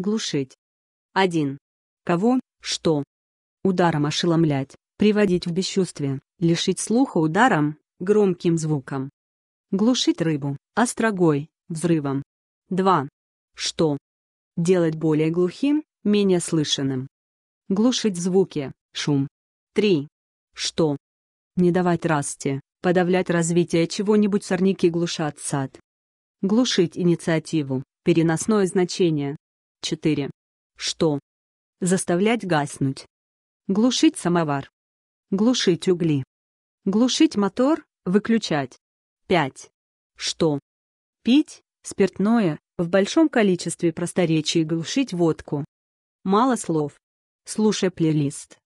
глушить. 1. Кого, что? Ударом ошеломлять, приводить в бесчувствие, лишить слуха ударом, громким звуком. Глушить рыбу, острогой, а взрывом. 2. Что? Делать более глухим, менее слышанным. Глушить звуки, шум. 3. Что? Не давать расти, подавлять развитие чего-нибудь сорняки глушат сад. Глушить инициативу, переносное значение, 4. Что? Заставлять гаснуть. Глушить самовар. Глушить угли. Глушить мотор, выключать. 5. Что? Пить, спиртное, в большом количестве просторечий глушить водку. Мало слов. Слушай плейлист.